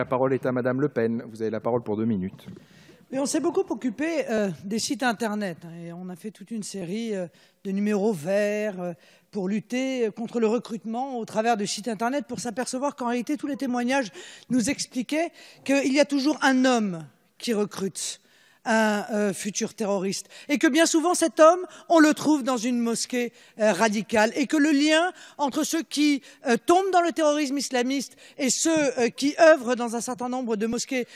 La parole est à Madame Le Pen. Vous avez la parole pour deux minutes. on s'est beaucoup occupé euh, des sites Internet. Hein, et on a fait toute une série euh, de numéros verts euh, pour lutter contre le recrutement au travers de sites Internet pour s'apercevoir qu'en réalité, tous les témoignages nous expliquaient qu'il y a toujours un homme qui recrute un euh, futur terroriste. Et que bien souvent, cet homme, on le trouve dans une mosquée euh, radicale. Et que le lien entre ceux qui euh, tombent dans le terrorisme islamiste et ceux qui œuvrent dans un certain nombre de mosquées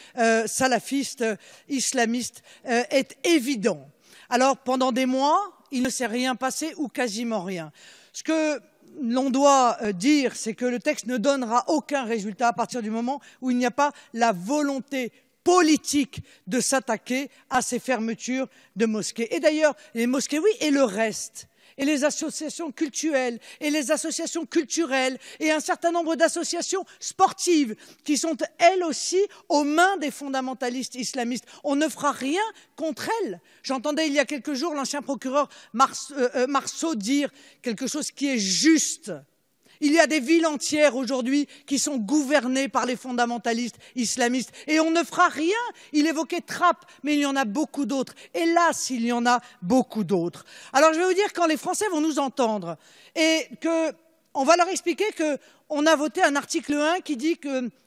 salafistes, islamistes, est évident. Alors, pendant des mois, il ne s'est rien passé ou quasiment rien. Ce que l'on doit dire, c'est que le texte ne donnera aucun résultat à partir du moment où il n'y a pas la volonté politique de s'attaquer à ces fermetures de mosquées. Et d'ailleurs, les mosquées, oui, et le reste et les associations culturelles et les associations culturelles et un certain nombre d'associations sportives qui sont elles aussi aux mains des fondamentalistes islamistes. On ne fera rien contre elles. J'entendais il y a quelques jours l'ancien procureur euh, euh, Marceau dire quelque chose qui est juste. Il y a des villes entières aujourd'hui qui sont gouvernées par les fondamentalistes islamistes et on ne fera rien. Il évoquait Trappe, mais il y en a beaucoup d'autres. Hélas, il y en a beaucoup d'autres. Alors je vais vous dire, quand les Français vont nous entendre et que on va leur expliquer qu'on a voté un article 1 qui dit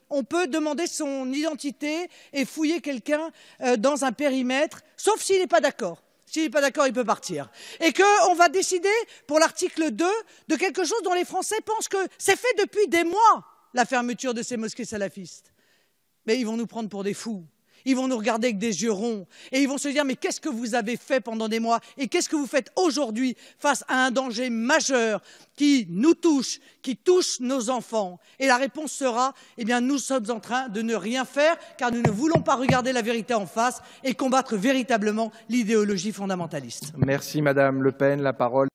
qu'on peut demander son identité et fouiller quelqu'un euh, dans un périmètre, sauf s'il n'est pas d'accord. S'il n'est pas d'accord, il peut partir. Et qu'on va décider, pour l'article 2, de quelque chose dont les Français pensent que c'est fait depuis des mois, la fermeture de ces mosquées salafistes. Mais ils vont nous prendre pour des fous. Ils vont nous regarder avec des yeux ronds et ils vont se dire mais qu'est-ce que vous avez fait pendant des mois et qu'est-ce que vous faites aujourd'hui face à un danger majeur qui nous touche, qui touche nos enfants Et la réponse sera eh bien nous sommes en train de ne rien faire car nous ne voulons pas regarder la vérité en face et combattre véritablement l'idéologie fondamentaliste. Merci madame Le Pen, la parole